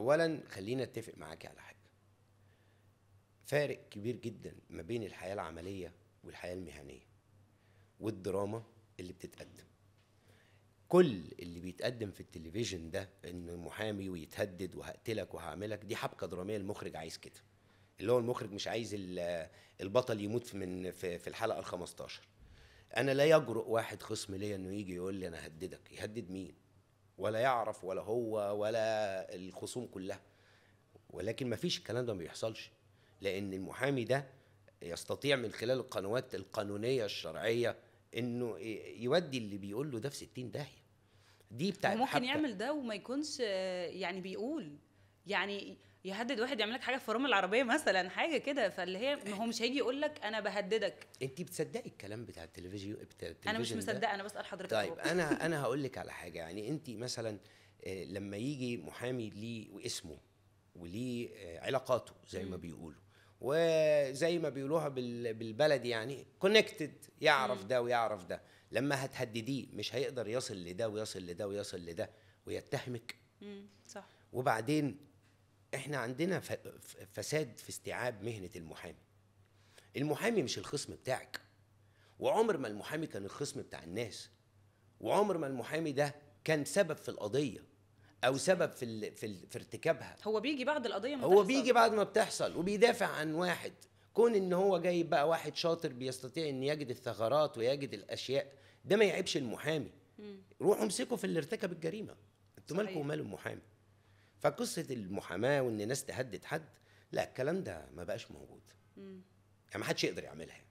اولا خلينا اتفق معاكي على حاجه فارق كبير جدا ما بين الحياه العمليه والحياه المهنيه والدراما اللي بتتقدم كل اللي بيتقدم في التلفزيون ده ان محامي ويتهدد وهقتلك وهعملك دي حبكه دراميه المخرج عايز كده اللي هو المخرج مش عايز البطل يموت من في الحلقه ال 15 انا لا يجرؤ واحد خصم ليا انه يجي يقول لي انا هددك يهدد مين ولا يعرف ولا هو ولا الخصوم كلها ولكن ما فيش الكلام ده ما بيحصلش لان المحامي ده يستطيع من خلال القنوات القانونيه الشرعيه انه يودي اللي بيقول له ده في 60 داهيه دي بتاعت ممكن يعمل ده وما يكونش يعني بيقول يعني يهدد واحد يعمل لك حاجه في فرامل العربيه مثلا حاجه كده فاللي هي إيه؟ هو مش هيجي يقول لك انا بهددك انت بتصدقي الكلام بتاع التلفزيون بتاع التلفزيون انا مش مصدقه انا بسال حضرتك طيب انا انا هقول لك على حاجه يعني انت مثلا آه، لما يجي محامي ليه واسمه وليه آه، علاقاته زي ما بيقولوا وزي ما بيقولوها بالبلد يعني كونكتد يعرف ده ويعرف ده لما هتهدديه مش هيقدر يصل لده ويصل لده ويصل لده ويتهمك صح وبعدين احنا عندنا فساد في استيعاب مهنه المحامي المحامي مش الخصم بتاعك وعمر ما المحامي كان الخصم بتاع الناس وعمر ما المحامي ده كان سبب في القضيه او سبب في في, في ارتكابها هو بيجي بعد القضيه ما هو بتحصل. بيجي بعد ما بتحصل وبيدافع عن واحد كون ان هو جايب بقى واحد شاطر بيستطيع ان يجد الثغرات ويجد الاشياء ده ما يعيبش المحامي روحوا امسكوا في اللي ارتكب الجريمه انتوا مالكم ومال المحامي فقصه المحاماه وان ناس تهدد حد لا الكلام ده ما بقاش موجود يعني ما حدش يقدر يعملها